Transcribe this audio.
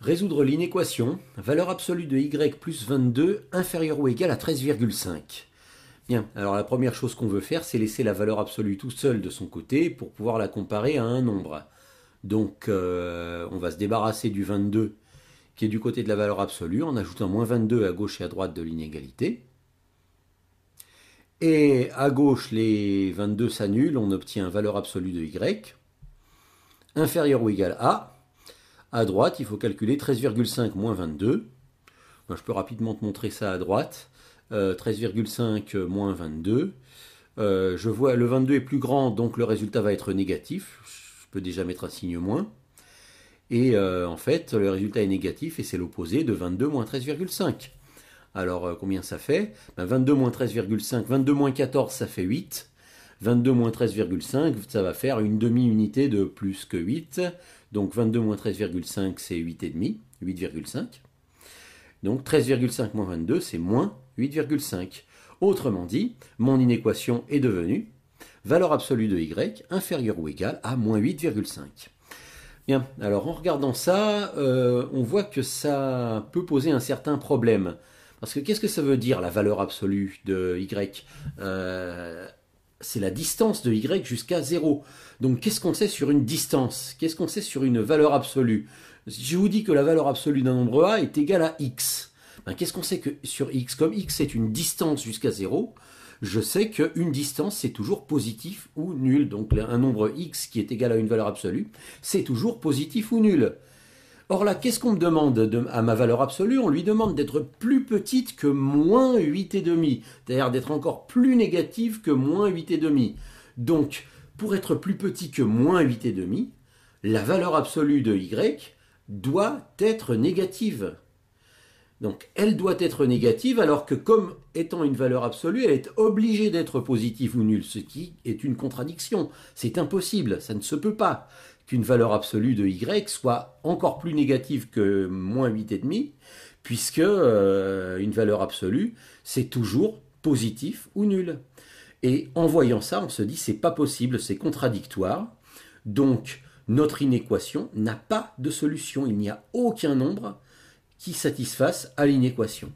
Résoudre l'inéquation, valeur absolue de y plus 22 inférieure ou égale à 13,5. Bien, alors la première chose qu'on veut faire, c'est laisser la valeur absolue tout seul de son côté pour pouvoir la comparer à un nombre. Donc euh, on va se débarrasser du 22 qui est du côté de la valeur absolue en ajoutant moins 22 à gauche et à droite de l'inégalité. Et à gauche, les 22 s'annulent, on obtient valeur absolue de y inférieur ou égal à. À droite, il faut calculer 13,5 moins 22. je peux rapidement te montrer ça à droite. 13,5 euh, moins 22. Euh, je vois le 22 est plus grand, donc le résultat va être négatif. Je peux déjà mettre un signe moins. Et euh, en fait, le résultat est négatif et c'est l'opposé de 22 moins 13,5. Alors combien ça fait 22 ben, moins 13,5, 22 moins 14, ça fait 8. 22 moins 13,5, ça va faire une demi-unité de plus que 8. Donc 22 moins 13,5, c'est 8,5, 8,5. Donc 13,5 moins 22, c'est moins 8,5. Autrement dit, mon inéquation est devenue valeur absolue de y inférieure ou égale à moins 8,5. Bien, alors en regardant ça, euh, on voit que ça peut poser un certain problème. Parce que qu'est-ce que ça veut dire la valeur absolue de y euh, c'est la distance de y jusqu'à 0. Donc qu'est-ce qu'on sait sur une distance Qu'est-ce qu'on sait sur une valeur absolue Si je vous dis que la valeur absolue d'un nombre a est égale à x, ben, qu'est-ce qu'on sait que sur x Comme x est une distance jusqu'à 0, je sais qu'une distance, c'est toujours positif ou nul. Donc un nombre x qui est égal à une valeur absolue, c'est toujours positif ou nul. Or là, qu'est-ce qu'on me demande à ma valeur absolue On lui demande d'être plus petite que moins 8,5, c'est-à-dire d'être encore plus négative que moins 8,5. Donc, pour être plus petit que moins 8,5, la valeur absolue de y doit être négative. Donc elle doit être négative alors que comme étant une valeur absolue, elle est obligée d'être positive ou nulle, ce qui est une contradiction. C'est impossible, ça ne se peut pas qu'une valeur absolue de y soit encore plus négative que moins 8,5, puisque euh, une valeur absolue, c'est toujours positif ou nul. Et en voyant ça, on se dit c'est pas possible, c'est contradictoire. Donc notre inéquation n'a pas de solution, il n'y a aucun nombre qui satisfasse à l'inéquation.